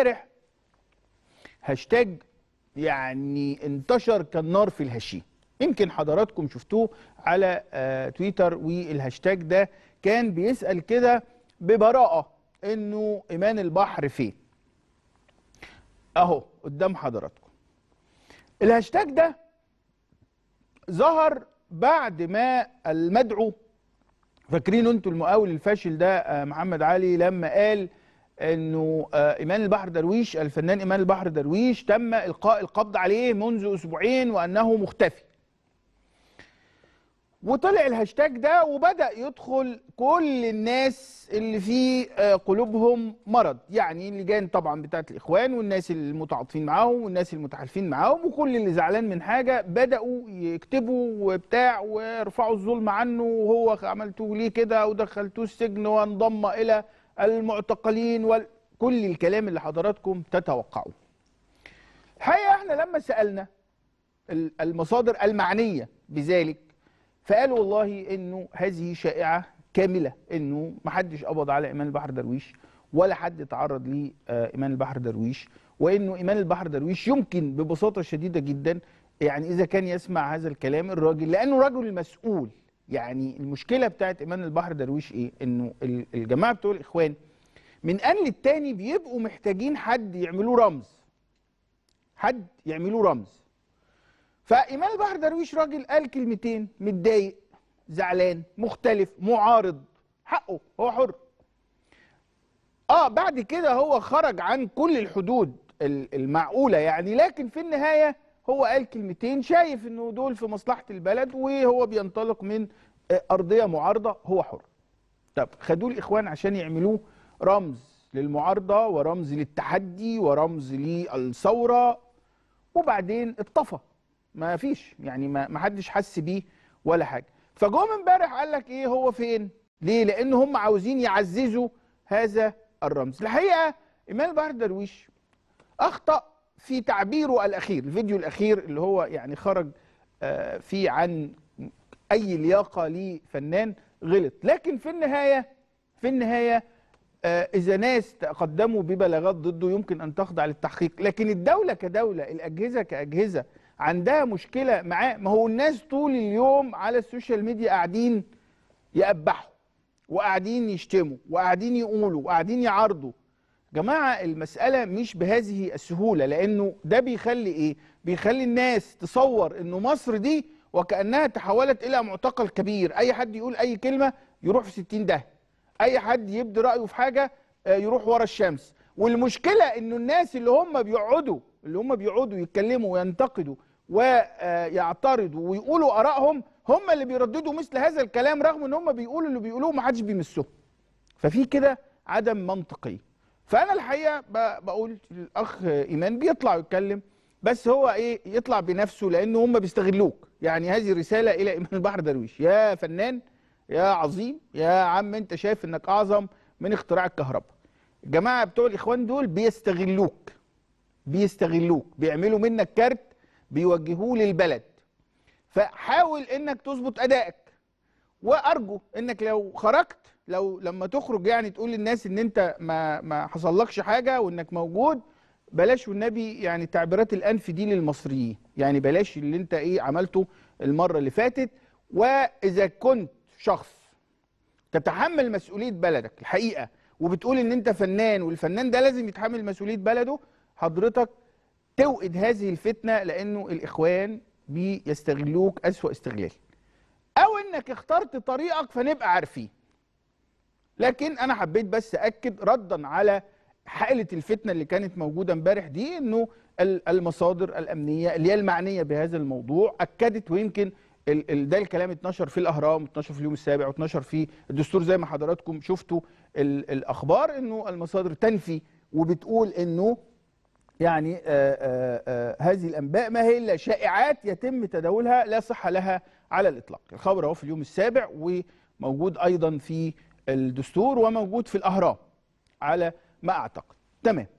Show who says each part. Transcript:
Speaker 1: امبارح هاشتاج يعني انتشر كالنار في الهشيم يمكن حضراتكم شفتوه على آه، تويتر والهاشتاج ده كان بيسأل كده ببراءة انه ايمان البحر فين اهو قدام حضراتكم الهاشتاج ده ظهر بعد ما المدعو فاكرين انتوا المقاول الفاشل ده آه، محمد علي لما قال انه آه، ايمان البحر درويش الفنان ايمان البحر درويش تم القاء القبض عليه منذ اسبوعين وانه مختفي وطلع الهاشتاج ده وبدا يدخل كل الناس اللي في آه، قلوبهم مرض يعني اللجان طبعا بتاعه الاخوان والناس المتعاطفين معاهم والناس المتحالفين معاهم وكل اللي زعلان من حاجه بداوا يكتبوا وبتاع ويرفعوا الظلم عنه وهو عملته ليه كده ودخلتوه السجن وانضم الى المعتقلين وكل الكلام اللي حضراتكم تتوقعوه الحقيقه احنا لما سالنا المصادر المعنيه بذلك فقالوا والله انه هذه شائعه كامله انه ما حدش قبض على ايمان البحر درويش ولا حد تعرض لايمان آه، البحر درويش وانه ايمان البحر درويش يمكن ببساطه شديده جدا يعني اذا كان يسمع هذا الكلام الراجل لانه رجل مسؤول يعني المشكله بتاعت ايمان البحر درويش ايه انه الجماعه بتوع الاخوان من ان للتاني بيبقوا محتاجين حد يعملوه رمز حد يعملوه رمز فايمان البحر درويش راجل قال كلمتين متضايق زعلان مختلف معارض حقه هو حر اه بعد كده هو خرج عن كل الحدود المعقوله يعني لكن في النهايه هو قال كلمتين شايف انه دول في مصلحه البلد وهو بينطلق من آه، ارضيه معارضه هو حر طب خدوه الاخوان عشان يعملوه رمز للمعارضه ورمز للتحدي ورمز للثوره وبعدين اتطفى ما فيش يعني ما حدش حس بيه ولا حاجه فجوم امبارح قال لك ايه هو فين ليه لان هم عاوزين يعززوا هذا الرمز الحقيقه ايمان بحر درويش اخطا في تعبيره الأخير الفيديو الأخير اللي هو يعني خرج آه، فيه عن أي لياقة لفنان غلط لكن في النهاية في النهاية آه، إذا ناس تقدموا ببلاغات ضده يمكن أن تخضع للتحقيق لكن الدولة كدولة الأجهزة كأجهزة عندها مشكلة معاه ما هو الناس طول اليوم على السوشيال ميديا قاعدين يقبحوا وقاعدين يشتموا وقاعدين يقولوا وقاعدين يعارضوا جماعة المسألة مش بهذه السهولة لأنه ده بيخلي إيه؟ بيخلي الناس تصور إنه مصر دي وكأنها تحولت إلى معتقل كبير أي حد يقول أي كلمة يروح في ستين ده أي حد يبدي رأيه في حاجة آه، يروح ورا الشمس والمشكلة إنه الناس اللي هم بيقعدوا اللي هم بيقعدوا يتكلموا وينتقدوا ويعترضوا آه، ويقولوا آرائهم هم اللي بيرددوا مثل هذا الكلام رغم إن هم بيقولوا اللي بيقولوه محدش بيمسهم ففي كده عدم منطقية فانا الحقيقه بقول الاخ ايمان بيطلع يتكلم بس هو ايه يطلع بنفسه لان هم بيستغلوك يعني هذه رساله الى ايمان البحر درويش يا فنان يا عظيم يا عم انت شايف انك اعظم من اختراع الكهرباء الجماعه بتوع الاخوان دول بيستغلوك بيستغلوك بيعملوا منك كارت بيوجهوه للبلد فحاول انك تظبط ادائك وارجو انك لو خرجت لو لما تخرج يعني تقول للناس ان انت ما ما حصلكش حاجه وانك موجود بلاش والنبي يعني تعبيرات الانف دي للمصريين يعني بلاش اللي انت ايه عملته المره اللي فاتت واذا كنت شخص تتحمل مسؤوليه بلدك الحقيقه وبتقول ان انت فنان والفنان ده لازم يتحمل مسؤوليه بلده حضرتك توقد هذه الفتنه لانه الاخوان بيستغلوك اسوا استغلال او انك اخترت طريقك فنبقى عارفين لكن انا حبيت بس اكد ردا على حاله الفتنه اللي كانت موجوده امبارح دي انه المصادر الامنيه اللي هي المعنيه بهذا الموضوع اكدت ويمكن ده الكلام اتنشر في الاهرام اتنشر في اليوم السابع واتنشر في الدستور زي ما حضراتكم شفتوا الاخبار انه المصادر تنفي وبتقول انه يعني آآ آه، آآ آه، آه، هذه الأنباء ما هي إلا شائعات يتم تداولها لا صحة لها على الإطلاق الخبر هو في اليوم السابع وموجود أيضا في الدستور وموجود في الأهرام على ما أعتقد تمام